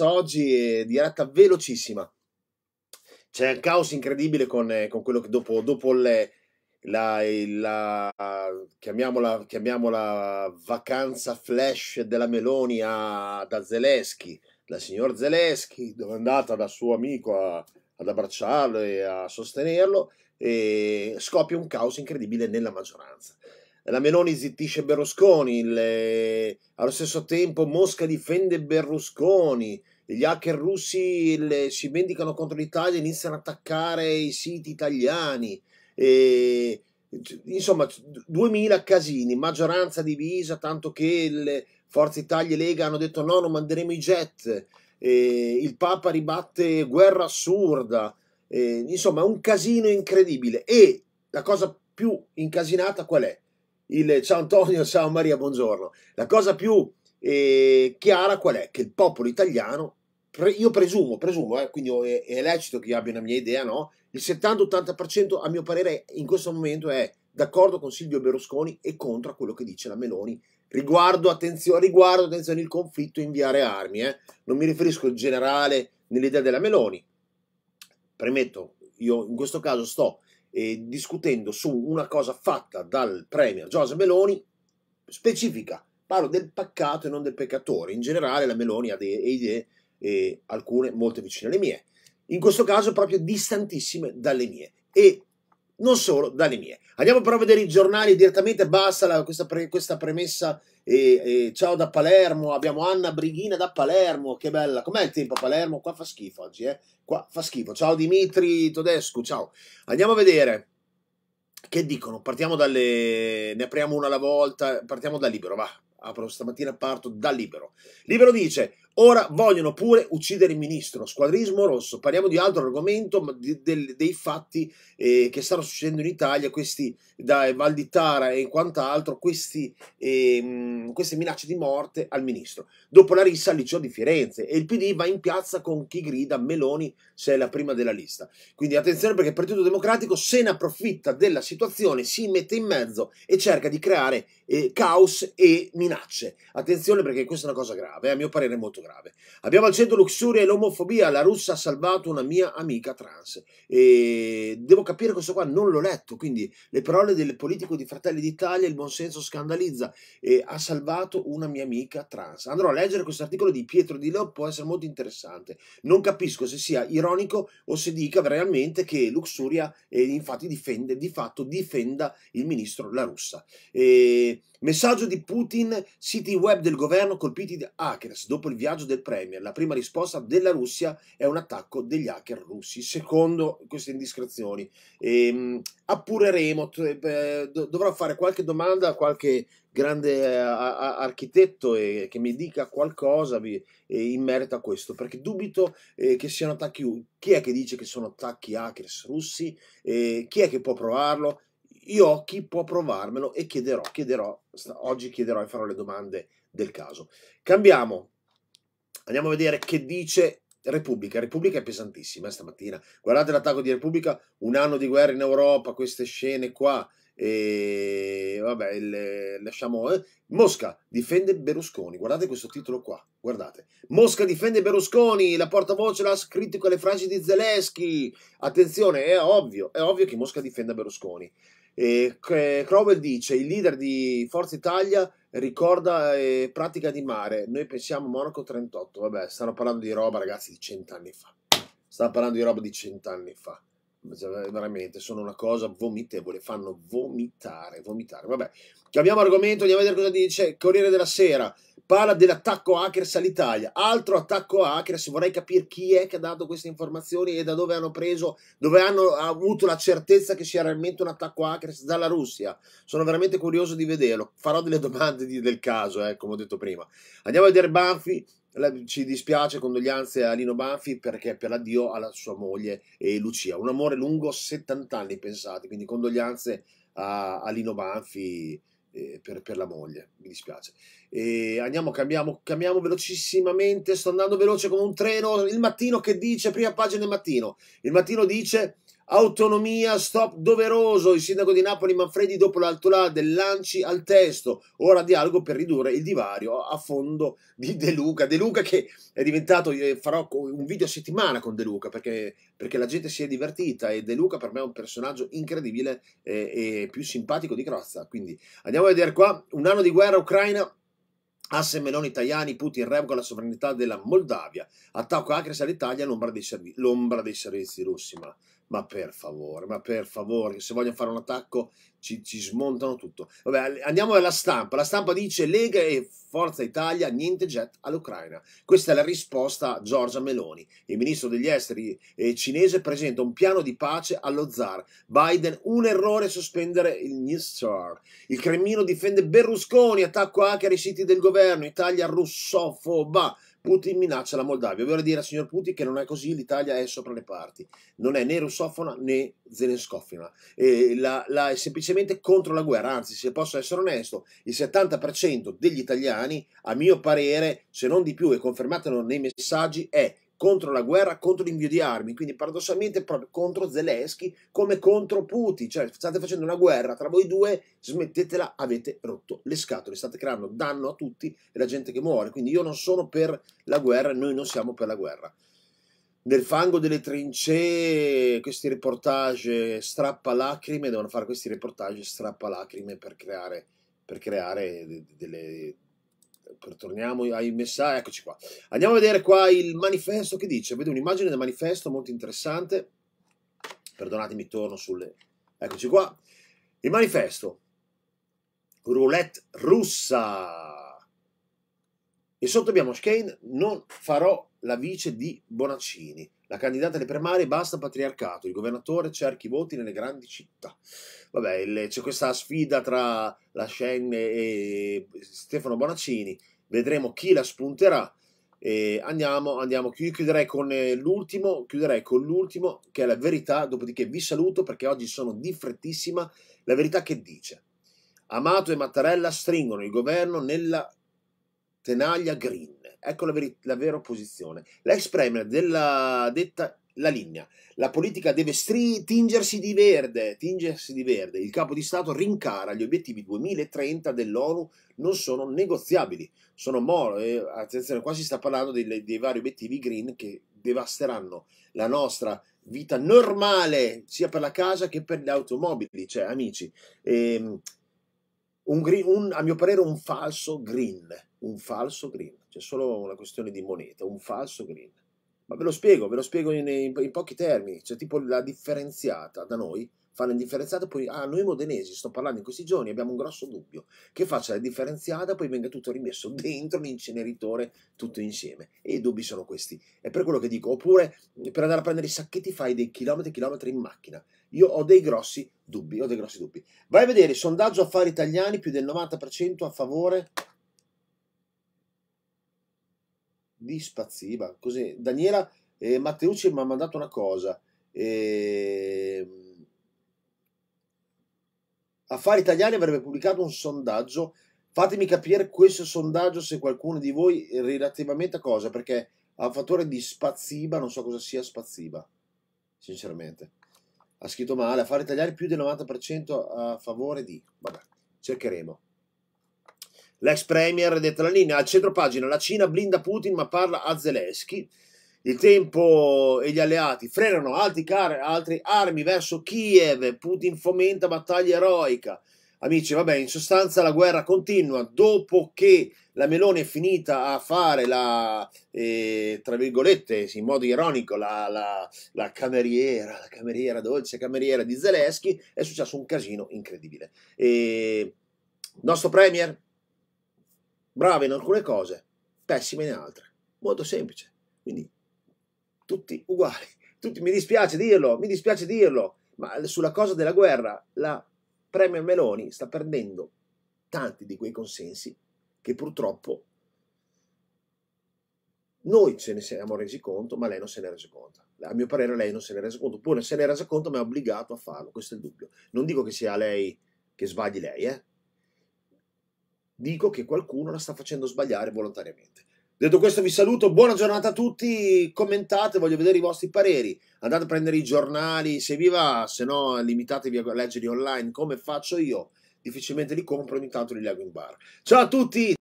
oggi è diretta velocissima. C'è un caos incredibile con, eh, con quello che dopo, dopo le, la, la, chiamiamola, chiamiamola vacanza flash della Meloni a, da Zeleschi, la signor Zeleschi, dove è andata da suo amico a, ad abbracciarlo e a sostenerlo, e scoppia un caos incredibile nella maggioranza la Meloni zittisce Berlusconi, le... allo stesso tempo Mosca difende Berlusconi, gli hacker russi le... si vendicano contro l'Italia e iniziano ad attaccare i siti italiani. E... Insomma, 2000 casini, maggioranza divisa, tanto che le Forza Italia e Lega hanno detto no, non manderemo i jet, e... il Papa ribatte guerra assurda, e... insomma un casino incredibile e la cosa più incasinata qual è? il ciao Antonio, ciao Maria, buongiorno. La cosa più eh, chiara qual è? Che il popolo italiano, pre, io presumo, presumo eh, quindi è, è, lecito che io abbia una mia idea, no? Il 70-80% a mio parere in questo momento è d'accordo con Silvio Berlusconi e contro quello che dice la Meloni riguardo, attenzione, riguardo, attenzione il conflitto inviare armi. Eh? Non mi riferisco in generale nell'idea della Meloni. Premetto, io in questo caso sto eh, discutendo su una cosa fatta dal Premier Giorgio Meloni, specifica, parlo del peccato e non del peccatore, in generale la Meloni ha delle idee, eh, alcune molto vicine alle mie, in questo caso proprio distantissime dalle mie, e non solo dalle mie. Andiamo però a vedere i giornali direttamente, basta la, questa, pre, questa, premessa. E, e, ciao da Palermo, abbiamo Anna Brighina da Palermo, che bella. Com'è il tempo a Palermo? Qua fa schifo oggi, eh? Qua fa schifo. Ciao Dimitri Todescu, ciao. Andiamo a vedere. Che dicono? Partiamo dalle... ne apriamo una alla volta, partiamo da libero, va. Apro stamattina, parto da libero. Libero dice, Ora vogliono pure uccidere il ministro, squadrismo rosso. Parliamo di altro argomento, ma di, del, dei fatti eh, che stanno succedendo in Italia, questi da Val di Tara e quant'altro, questi, eh, queste minacce di morte al ministro. Dopo la rissa al liceo di Firenze e il PD va in piazza con chi grida Meloni se è la prima della lista. Quindi attenzione perché il Partito Democratico se ne approfitta della situazione, si mette in mezzo e cerca di creare eh, caos e minacce. Attenzione perché questa è una cosa grave, eh. a mio parere molto grave grave. Abbiamo al centro Luxuria e l'omofobia. La russa ha salvato una mia amica trans. E devo capire questo qua, non l'ho letto. Quindi le parole del politico di Fratelli d'Italia, il buonsenso scandalizza. E ha salvato una mia amica trans. Andrò a leggere questo articolo di Pietro Di Leo, può essere molto interessante. Non capisco se sia ironico o se dica veramente che Luxuria eh, infatti difende, di fatto difenda il ministro La Russa. E messaggio di Putin, siti web del governo colpiti da hackers dopo il viaggio sondaggio del Premier. La prima risposta della Russia è un attacco degli hacker russi, secondo queste indiscrezioni. Ehm, appureremo, eh, dovrò fare qualche domanda a qualche grande eh, architetto e eh, che mi dica qualcosa in merito a questo, perché dubito che siano attacchi. Chi è che dice che sono attacchi hackers russi? chi è che può provarlo? Io chi può provarmelo e chiederò, chiederò, oggi chiederò e farò le domande del caso. Cambiamo Andiamo a vedere che dice Repubblica. Repubblica è pesantissima eh, stamattina. Guardate l'attacco di Repubblica, un anno di guerra in Europa, queste scene qua. E vabbè, le, lasciamo. Eh. Mosca difende Berlusconi. Guardate questo titolo qua. Guardate. Mosca difende Berlusconi. La portavoce l'ha scritto con le frasi di Zelensky. Attenzione, è ovvio, è ovvio che Mosca difenda Berlusconi. E Crowell dice: Il leader di Forza Italia ricorda eh, pratica di mare. Noi pensiamo a Monaco 38. Vabbè, stanno parlando di roba, ragazzi, di cent'anni fa. Stanno parlando di roba di cent'anni fa. Cioè, eh, veramente sono una cosa vomitevole, fanno vomitare, vomitare. Vabbè, cambiamo argomento, andiamo a vedere cosa dice Corriere della Sera. Parla dell'attacco hackers all'Italia. Altro attacco hackers, vorrei capire chi è che ha dato queste informazioni e da dove hanno preso, dove hanno avuto la certezza che sia realmente un attacco hackers dalla Russia. Sono veramente curioso di vederlo. Farò delle domande di, del caso, eh, come ho detto prima. Andiamo a vedere Banfi ci dispiace condoglianze a Lino Banfi perché per l'addio alla sua moglie e Lucia. Un amore lungo 70 anni, pensate, quindi condoglianze a, a Lino Banfi eh, per, per, la moglie, mi dispiace. E andiamo, cambiamo, cambiamo velocissimamente, sto andando veloce come un treno. Il mattino che dice, prima pagina del mattino, il mattino dice Autonomia, stop doveroso. Il sindaco di Napoli Manfredi dopo l'altolà del lanci al testo. Ora dialogo per ridurre il divario a fondo di De Luca. De Luca che è diventato, eh, farò un video a settimana con De Luca perché, perché la gente si è divertita e De Luca per me è un personaggio incredibile e, eh, e più simpatico di Crozza. Quindi andiamo a vedere qua. Un anno di guerra ucraina, Asse Meloni italiani, Putin revoca la sovranità della Moldavia. Attacco Acres all'Italia, l'ombra dei, servi dei, servizi russi. Ma ma per favore, ma per favore, se vogliono fare un attacco ci, ci smontano tutto. Vabbè, andiamo alla stampa. La stampa dice Lega e Forza Italia, niente jet all'Ucraina. Questa è la risposta a Giorgia Meloni. Il ministro degli esteri eh, cinese presenta un piano di pace allo zar. Biden, un errore sospendere il New Star. Il Cremino difende Berlusconi, attacco anche ai siti del governo, Italia russofoba. Putin minaccia la Moldavia. Vorrei dire al signor Putin che non è così, l'Italia è sopra le parti, non è né russofona né zelenscofona, eh, la, la, è semplicemente contro la guerra, anzi se posso essere onesto, il 70% degli italiani, a mio parere, se non di più e confermatelo nei messaggi, è contro la guerra, contro l'invio di armi, quindi paradossalmente proprio contro Zelensky come contro Putin, cioè state facendo una guerra tra voi due, smettetela, avete rotto le scatole, state creando danno a tutti e la gente che muore, quindi io non sono per la guerra, noi non siamo per la guerra. Nel fango delle trincee, questi reportage strappalacrime, devono fare questi reportage strappalacrime per creare, per creare delle, torniamo ai messaggi, eccoci qua. Andiamo a vedere qua il manifesto che dice, vedo un'immagine del manifesto molto interessante, perdonatemi, torno sulle... Eccoci qua, il manifesto, roulette russa. E sotto abbiamo Shane, non farò la vice di Bonaccini. La candidata alle primarie basta patriarcato, il governatore cerca i voti nelle grandi città. Vabbè, c'è questa sfida tra la Shen e Stefano Bonaccini, vedremo chi la spunterà. E andiamo, andiamo. Io chiuderei con eh, l'ultimo, chiuderei con l'ultimo che è la verità, dopodiché vi saluto perché oggi sono di frettissima. La verità che dice: Amato e Mattarella stringono il governo nella tenaglia green. Ecco la, ver- la vera opposizione. L'ex premier della detta la linea. La politica deve stri- tingersi di verde, tingersi di verde. Il capo di Stato rincara gli obiettivi 2030 dell'ONU non sono negoziabili. Sono mor- eh, attenzione, qua si sta parlando dei, dei vari obiettivi green che devasteranno la nostra vita normale, sia per la casa che per gli automobili, cioè amici. Ehm, un green, un, a mio parere un falso green, un falso green. C'è solo una questione di moneta, un falso green. Ma ve lo spiego, ve lo spiego in, in, in pochi termini. C'è tipo la differenziata da noi, fanno la differenziata, poi ah, noi modenesi, sto parlando in questi giorni, abbiamo un grosso dubbio che faccia la differenziata, poi venga tutto rimesso dentro l'inceneritore tutto insieme. E i dubbi sono questi. È per quello che dico, oppure per andare a prendere i sacchetti fai dei chilometri e chilometri in macchina. Io ho dei grossi dubbi, ho dei grossi dubbi. Vai a vedere, sondaggio affari italiani, più del 90% a favore di Spazziba. Così, Daniela eh, Matteucci mi ha mandato una cosa. Eh, Affari Italiani avrebbe pubblicato un sondaggio. Fatemi capire questo sondaggio se qualcuno di voi relativamente a cosa, perché ha un fattore di Spazziba, non so cosa sia Spazziba, sinceramente. Ha scritto male, Affari Italiani più del 90% a favore di... Vabbè, cercheremo. L'ex premier ha detto la linea al centro pagina, la Cina blinda Putin ma parla a Zelensky. Il tempo e gli alleati frenano altri, car- altri armi verso Kiev, Putin fomenta battaglia eroica. Amici, vabbè, in sostanza la guerra continua. Dopo che la Meloni è finita a fare la, eh, tra virgolette, in modo ironico, la, la, la, cameriera, la cameriera dolce, cameriera di Zelensky, è successo un casino incredibile. E... Nostro premier brava in alcune cose, pessima in altre. Molto semplice. Quindi tutti uguali. Tutti, mi dispiace dirlo, mi dispiace dirlo, ma sulla cosa della guerra la Premier Meloni sta perdendo tanti di quei consensi che purtroppo noi ce ne siamo resi conto, ma lei non se ne è reso conto. A mio parere lei non se ne è reso conto, oppure se ne è reso conto ma è obbligato a farlo, questo è il dubbio. Non dico che sia lei che sbagli lei, eh? dico che qualcuno la sta facendo sbagliare volontariamente. Detto questo vi saluto, buona giornata a tutti, commentate, voglio vedere i vostri pareri, andate a prendere i giornali se vi va, se no limitatevi a leggerli online come faccio io, difficilmente li compro, ogni tanto li leggo in bar. Ciao a tutti!